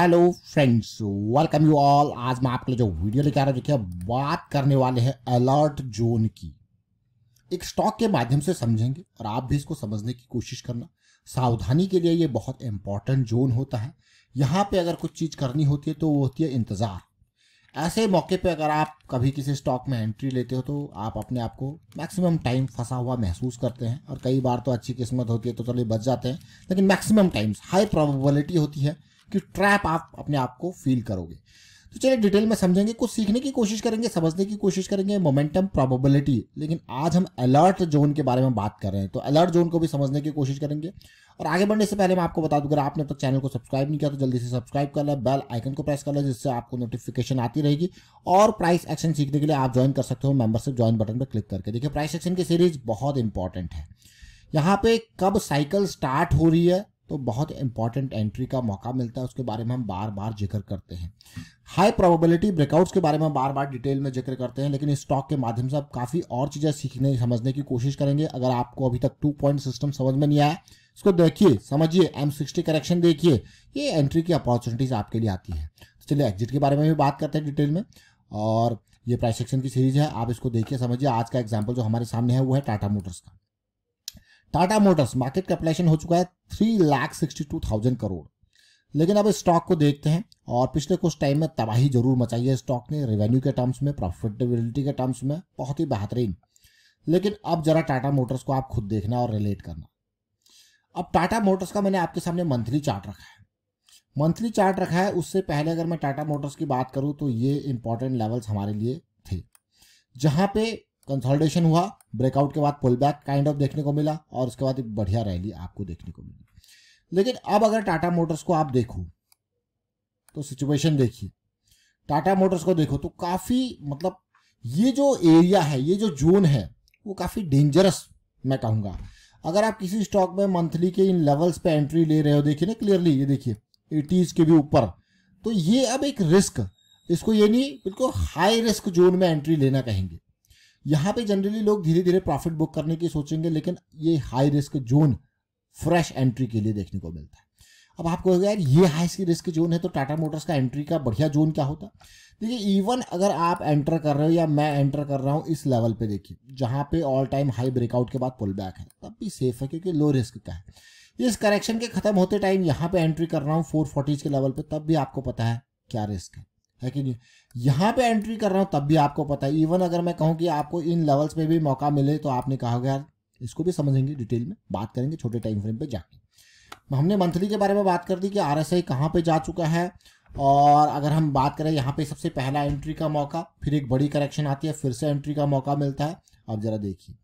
hello friends welcome you all आज मैं आपके लिए जो वीडियो लेकर आ रहा हूँ देखिए बात करने वाले हैं अलर्ट जोन की एक स्टॉक के माध्यम से समझेंगे और आप भी इसको समझने की कोशिश करना सावधानी के लिए ये बहुत इंपॉर्टेंट जोन होता है यहाँ पे अगर कुछ चीज़ करनी होती है तो वो होती है इंतज़ार ऐसे मौके पर अगर आप कभी किसी स्टॉक में एंट्री लेते हो तो आप अपने आप को मैक्सिमम टाइम फंसा हुआ महसूस करते हैं और कई बार तो अच्छी किस्मत होती है तो चलिए बच जाते हैं लेकिन मैक्सिमम टाइम्स हाई प्रोबेबिलिटी होती है कि ट्रैप आप अपने आप को फील करोगे तो चलिए डिटेल में समझेंगे कुछ सीखने की कोशिश करेंगे समझने की कोशिश करेंगे मोमेंटम प्रोबेबिलिटी लेकिन आज हम अलर्ट जोन के बारे में बात कर रहे हैं तो अलर्ट जोन को भी समझने की कोशिश करेंगे और आगे बढ़ने से पहले मैं आपको बता दूं अगर आपने तो चैनल को सब्सक्राइब नहीं किया तो जल्दी से सब्सक्राइब कर लें बेल आइकन को प्रेस कर लें जिससे आपको नोटिफिकेशन आती रहेगी और प्राइस एक्शन सीखने के लिए आप ज्वाइन कर सकते हो मेंबरशिप ज्वाइन बटन पर क्लिक करके देखिए प्राइस एक्शन की सीरीज बहुत इंपॉर्टेंट है यहाँ पे कब साइकिल स्टार्ट हो रही है तो बहुत इंपॉर्टेंट एंट्री का मौका मिलता है उसके बारे में हम बार बार जिक्र करते हैं हाई प्रोबेबिलिटी ब्रेकआउट्स के बारे में बार बार डिटेल में जिक्र करते हैं लेकिन स्टॉक के माध्यम से आप काफ़ी और चीज़ें सीखने समझने की कोशिश करेंगे अगर आपको अभी तक टू पॉइंट सिस्टम समझ में नहीं आया इसको देखिए समझिए एम सिक्सटी करेक्शन देखिए ये एंट्री की अपॉर्चुनिटीज़ आपके लिए आती है तो चलिए एग्जिट के बारे में भी बात करते हैं डिटेल में और ये प्राइस सेक्शन की सीरीज है आप इसको देखिए समझिए आज का एग्जाम्पल जो हमारे सामने है वो है टाटा मोटर्स का टाटा मोटर्स मार्केट कैपिटलाइजेशन हो चुका है three lakh sixty two thousand crore लेकिन अब स्टॉक को देखते हैं और पिछले कुछ टाइम में तबाही जरूर मचाई है स्टॉक ने रेवेन्यू के टर्म्स में प्रॉफिटेबिलिटी के टर्म्स में बहुत ही बेहतरीन लेकिन अब जरा टाटा मोटर्स को आप खुद देखना और रिलेट करना अब टाटा मोटर्स का मैंने आपके सामने मंथली चार्ट रखा है मंथली चार्ट रखा है उससे पहले अगर मैं टाटा मोटर्स की बात करूँ तो ये इंपॉर्टेंट लेवल्स हमारे लिए थे जहाँ पे कंसोलिडेशन हुआ ब्रेकआउट के बाद पुल बैक काइंड ऑफ देखने को मिला और उसके बाद एक बढ़िया रैली आपको देखने को मिली लेकिन अब अगर टाटा मोटर्स को आप देखो तो सिचुएशन देखिए टाटा मोटर्स को देखो तो काफ़ी मतलब ये जो एरिया है ये जो जोन है वो काफ़ी डेंजरस मैं कहूंगा अगर आप किसी स्टॉक में मंथली के इन लेवल्स पे एंट्री ले रहे हो देखिए ना क्लियरली ये देखिए एटीज़ के भी ऊपर तो ये अब एक रिस्क इसको ये नहीं बिल्कुल हाई रिस्क जोन में एंट्री लेना कहेंगे यहाँ पे जनरली लोग धीरे धीरे प्रॉफिट बुक करने की सोचेंगे लेकिन ये high risk zone fresh entry के लिए देखने को मिलता है अब आप कहोगे यार ये हाई रिस्क जोन है तो टाटा मोटर्स का एंट्री का बढ़िया जोन क्या होता देखिए इवन अगर आप एंटर कर रहे हो या मैं एंटर कर रहा हूँ इस लेवल पे देखिए जहाँ पे ऑल टाइम हाई ब्रेकआउट के बाद पुल बैक है तब भी सेफ है क्योंकि लो रिस्क का है इस करेक्शन के खत्म होते टाइम यहाँ पे एंट्री कर रहा हूँ फोर के लेवल पे तब भी आपको पता है क्या रिस्क है है कि नहीं यहाँ पे एंट्री कर रहा हूँ तब भी आपको पता है इवन अगर मैं कहूँ कि आपको इन लेवल्स पे भी मौका मिले तो आपने कहा यार इसको भी समझेंगे डिटेल में बात करेंगे छोटे टाइम फ्रेम पे जाके हमने मंथली के बारे में बात कर दी कि आर एस आई कहाँ पर जा चुका है और अगर हम बात करें यहाँ पे सबसे पहला एंट्री का मौका फिर एक बड़ी करेक्शन आती है फिर से एंट्री का मौका मिलता है आप ज़रा देखिए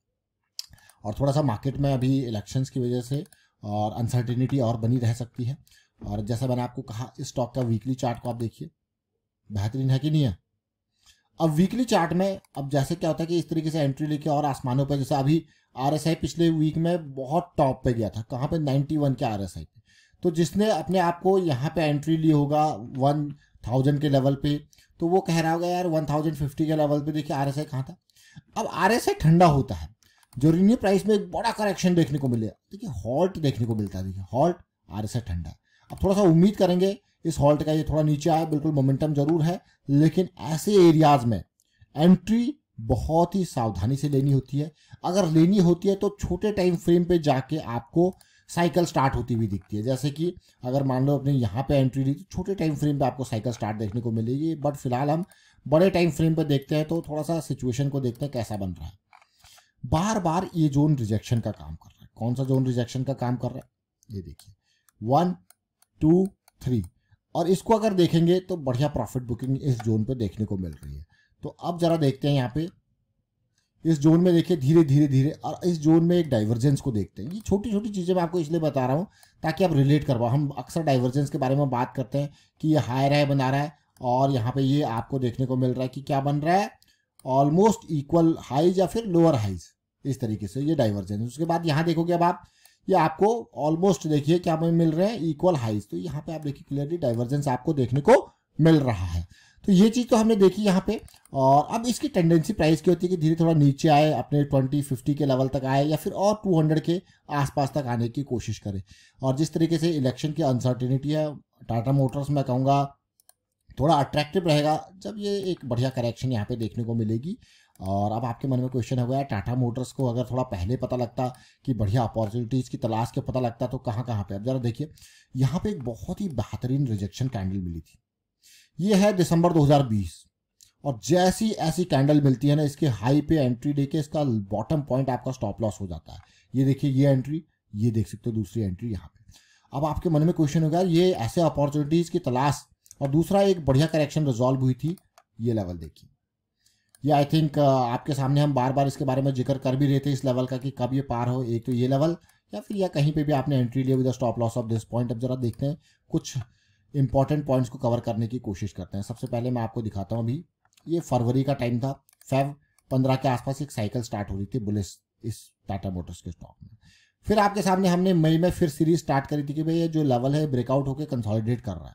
और थोड़ा सा मार्केट में अभी इलेक्शंस की वजह से और अनसर्टिनिटी और बनी रह सकती है और जैसा मैंने आपको कहा इस स्टॉक का वीकली चार्ट को आप देखिए बेहतरीन है कि नहीं है अब वीकली चार्ट में अब जैसे क्या होता है कि इस तरीके से एंट्री लेके और आसमानों पर जैसे अभी आर पिछले वीक में बहुत टॉप पे गया था कहाँ पे नाइन्टी के आर पे तो जिसने अपने आप को यहाँ पे एंट्री ली होगा वन थाउजेंड के लेवल पे तो वो कह रहा होगा यार वन थाउजेंड फिफ्टी के लेवल पे देखिए आर एस आई कहाँ था अब आर एस आई ठंडा होता है जो रिन्यू प्राइस में एक बड़ा करेक्शन देखने को मिलेगा देखिए हॉल्ट देखने को मिलता है देखिए हॉल्ट आर एस आई ठंडा अब थोड़ा सा उम्मीद करेंगे इस हॉल्ट का ये थोड़ा नीचे आया बिल्कुल मोमेंटम जरूर है लेकिन ऐसे एरियाज में एंट्री बहुत ही सावधानी से लेनी होती है अगर लेनी होती है तो छोटे टाइम फ्रेम पे जाके आपको साइकिल स्टार्ट होती हुई दिखती है जैसे कि अगर मान लो अपने यहाँ पे एंट्री ली तो छोटे टाइम फ्रेम पे आपको साइकिल स्टार्ट देखने को मिलेगी बट फिलहाल हम बड़े टाइम फ्रेम पे देखते हैं तो थोड़ा सा सिचुएशन को देखते हैं कैसा बन रहा है बार बार ये जोन रिजेक्शन का काम कर रहा है कौन सा जोन रिजेक्शन का काम कर रहा है ये देखिए वन टू थ्री और इसको अगर देखेंगे तो बढ़िया प्रॉफिट बुकिंग इस जोन पे देखने को मिल रही है तो अब ज़रा देखते हैं यहाँ पे इस जोन में देखिए धीरे धीरे धीरे और इस जोन में एक डाइवर्जेंस को देखते हैं ये छोटी छोटी चीज़ें मैं आपको इसलिए बता रहा हूँ ताकि आप रिलेट कर पाओ हम अक्सर डाइवर्जेंस के बारे में बात करते हैं कि ये हायर है बना रहा है और यहाँ पे ये आपको देखने को मिल रहा है कि क्या बन रहा है ऑलमोस्ट इक्वल हाइज या फिर लोअर हाइज इस तरीके से ये डाइवर्जेंस उसके बाद यहाँ देखोगे अब आप ये आपको ऑलमोस्ट देखिए क्या में मिल रहे हैं इक्वल हाइज तो यहाँ पे आप देखिए क्लियरली डाइवर्जेंस आपको देखने को मिल रहा है तो ये चीज़ तो हमने देखी यहाँ पे और अब इसकी टेंडेंसी प्राइस की होती है कि धीरे थोड़ा नीचे आए अपने 20 50 के लेवल तक आए या फिर और 200 के आसपास तक आने की कोशिश करें और जिस तरीके से इलेक्शन की अनसर्टिनिटी है टाटा मोटर्स मैं कहूँगा थोड़ा अट्रैक्टिव रहेगा जब ये एक बढ़िया करेक्शन यहाँ पे देखने को मिलेगी और अब आपके मन में क्वेश्चन हो गया टाटा मोटर्स को अगर थोड़ा पहले पता लगता कि बढ़िया अपॉर्चुनिटीज़ की तलाश के पता लगता तो कहाँ कहाँ पे अब ज़रा देखिए यहाँ पे एक बहुत ही बेहतरीन रिजेक्शन कैंडल मिली थी ये है दिसंबर 2020 और जैसी ऐसी कैंडल मिलती है ना इसके हाई पे एंट्री दे के इसका बॉटम पॉइंट आपका स्टॉप लॉस हो जाता है ये देखिए ये एंट्री ये देख सकते हो दूसरी एंट्री यहाँ पे अब आपके मन में क्वेश्चन होगा ये ऐसे अपॉर्चुनिटीज़ की तलाश और दूसरा एक बढ़िया करेक्शन रिजॉल्व हुई थी ये लेवल देखिए ये आई थिंक आपके सामने हम बार बार इसके बारे में जिक्र कर भी रहे थे इस लेवल का कि कब ये पार हो एक तो ये लेवल या फिर या कहीं पे भी आपने एंट्री लिया with stop loss of this point अब जरा देखते हैं कुछ इंपॉर्टेंट पॉइंट्स को कवर करने की कोशिश करते हैं सबसे पहले मैं आपको दिखाता हूँ अभी ये फरवरी का टाइम था फेव पंद्रह के आसपास एक साइकिल स्टार्ट हो रही थी बुलिस इस टाटा मोटर्स के स्टॉक में फिर आपके सामने हमने मई में फिर सीरीज स्टार्ट करी थी कि भाई ये जो लेवल है ब्रेकआउट होकर कंसोलिडेट कर रहा है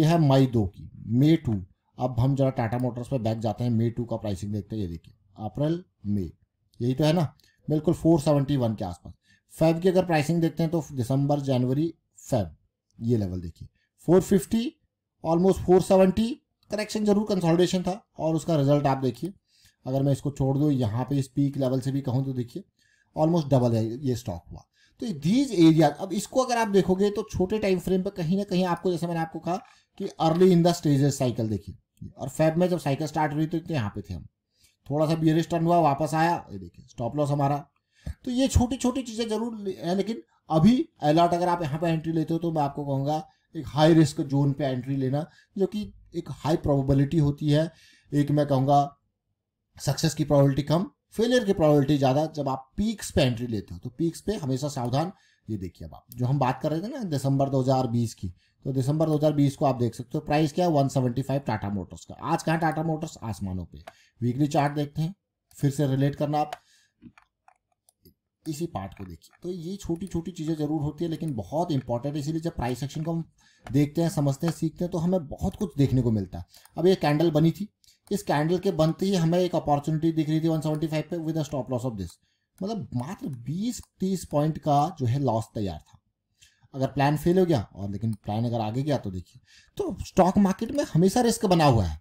ये है मई दो की मई टू अब हम जरा टाटा मोटर्स पे बैक जाते हैं मे टू का प्राइसिंग देखते हैं ये देखिए अप्रैल मे यही तो है ना बिल्कुल फोर सेवेंटी वन के आसपास फेब की अगर प्राइसिंग देखते हैं तो दिसंबर जनवरी फेब ये लेवल देखिए four fifty almost four seventy correction जरूर कंसोलिडेशन था और उसका रिजल्ट आप देखिए अगर मैं इसको छोड़ दूँ यहाँ पे इस पीक लेवल से भी कहूँ तो देखिए ऑलमोस्ट डबल है ये स्टॉक हुआ तो दीज एरिया अब इसको अगर आप देखोगे तो छोटे टाइम फ्रेम पर कहीं ना कहीं आपको जैसे मैंने आपको कहा कि early in the stages cycle देखिए और फेब में जब साइकिल स्टार्ट हुई तो यहाँ पे थे हम थोड़ा सा बियरिश टर्न हुआ वापस आया ये देखिए स्टॉप लॉस हमारा तो ये छोटी छोटी चीज़ें जरूर है लेकिन अभी अलर्ट अगर आप यहाँ पे एंट्री लेते हो तो मैं आपको कहूंगा एक हाई रिस्क जोन पे एंट्री लेना जो कि एक हाई प्रोबेबिलिटी होती है एक मैं कहूंगा सक्सेस की प्रोबेबिलिटी कम फेलियर की प्रोबेबिलिटी ज़्यादा जब आप पीक्स पे एंट्री लेते हो तो पीक्स पे हमेशा सावधान ये देखिए अब आप जो हम बात कर रहे थे ना दिसंबर 2020 की तो दिसंबर 2020 को आप देख सकते हो प्राइस क्या है 175 टाटा मोटर्स का आज कहाँ टाटा मोटर्स आसमानों पे वीकली चार्ट देखते हैं फिर से रिलेट करना आप इसी पार्ट को देखिए तो ये छोटी छोटी चीज़ें जरूर होती है लेकिन बहुत इंपॉर्टेंट है इसीलिए जब प्राइस एक्शन को हम देखते हैं समझते हैं सीखते हैं तो हमें बहुत कुछ देखने को मिलता है अब ये कैंडल बनी थी इस कैंडल के बनते ही हमें एक अपॉर्चुनिटी दिख रही थी वन पे विद पे स्टॉप लॉस ऑफ दिस मतलब मात्र बीस तीस पॉइंट का जो है लॉस तैयार था अगर प्लान फेल हो गया और लेकिन प्लान अगर आगे गया तो देखिए तो स्टॉक मार्केट में हमेशा रिस्क बना हुआ है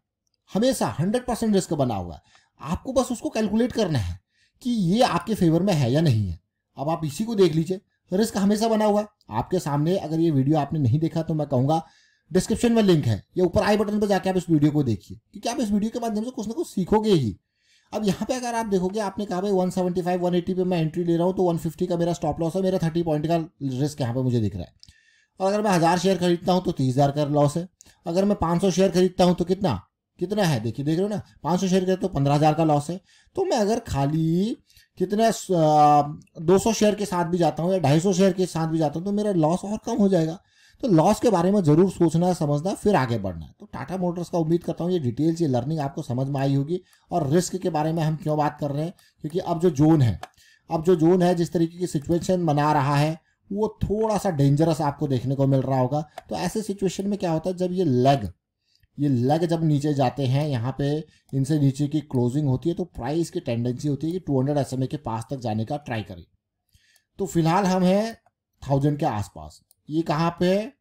हमेशा हंड्रेड परसेंट रिस्क बना हुआ है आपको बस उसको कैलकुलेट करना है कि ये आपके फेवर में है या नहीं है अब आप इसी को देख लीजिए रिस्क हमेशा बना हुआ है आपके सामने अगर ये वीडियो आपने नहीं देखा तो मैं कहूँगा डिस्क्रिप्शन में लिंक है या ऊपर आई बटन पर जाकर आप इस वीडियो को देखिए क्योंकि आप इस वीडियो के माध्यम से कुछ ना कुछ सीखोगे ही अब यहाँ पे अगर आप देखोगे आपने कहा भाई 175 एट्टी पे मैं एंट्री ले रहा हूँ तो 150 का मेरा स्टॉप लॉस है मेरा 30 पॉइंट का रिस्क यहाँ पे मुझे दिख रहा है और अगर मैं हज़ार शेयर खरीदता हूँ तो तीस हज़ार का लॉस है अगर मैं पाँच शेयर खरीदता हूँ तो कितना कितना है देखिए देख रहे हो ना पाँच सौ शेयर खरीद तो पंद्रह हज़ार का लॉस है तो मैं अगर खाली कितना दो सौ शेयर के साथ भी जाता हूँ या ढाई सौ शेयर के साथ भी जाता हूँ तो मेरा लॉस और कम हो जाएगा तो लॉस के बारे में जरूर सोचना समझना फिर आगे बढ़ना तो टाटा मोटर्स का उम्मीद करता हूँ ये डिटेल्स ये लर्निंग आपको समझ में आई होगी और रिस्क के बारे में हम क्यों बात कर रहे हैं क्योंकि अब जो जोन है अब जो जोन है जिस तरीके की सिचुएशन बना रहा है वो थोड़ा सा डेंजरस आपको देखने को मिल रहा होगा तो ऐसे सिचुएशन में क्या होता है जब ये लेग ये लेग जब नीचे जाते हैं यहाँ पे इनसे नीचे की क्लोजिंग होती है तो प्राइस की टेंडेंसी होती है कि 200 हंड्रेड के पास तक जाने का ट्राई करें तो फिलहाल हम हैं थाउजेंड के आसपास ये कहाँ पे है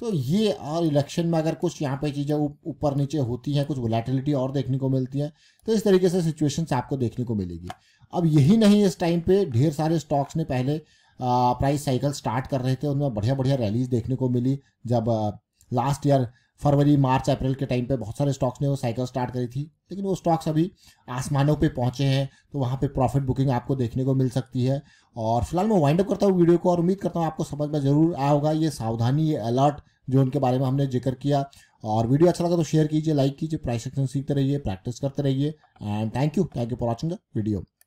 तो ये और इलेक्शन में अगर कुछ यहाँ पे चीज़ें ऊपर नीचे होती हैं कुछ वोलेटिलिटी और देखने को मिलती है तो इस तरीके से सिचुएशंस आपको देखने को मिलेगी अब यही नहीं इस टाइम पे ढेर सारे स्टॉक्स ने पहले प्राइस साइकिल स्टार्ट कर रहे थे उनमें बढ़िया बढ़िया रैलीज देखने को मिली जब लास्ट ईयर फरवरी मार्च अप्रैल के टाइम पे बहुत सारे स्टॉक्स ने वो साइकिल स्टार्ट करी थी लेकिन वो स्टॉक्स अभी आसमानों पे पहुंचे हैं तो वहाँ पे प्रॉफिट बुकिंग आपको देखने को मिल सकती है और फिलहाल मैं वाइंड अप करता हूँ वीडियो को और उम्मीद करता हूँ आपको समझ में ज़रूर आया होगा ये सावधानी ये अलर्ट जो उनके बारे में हमने जिक्र किया और वीडियो अच्छा लगा तो शेयर कीजिए लाइक कीजिए प्राइस सेक्शन सीखते रहिए प्रैक्टिस करते रहिए and thank you thank you for watching the video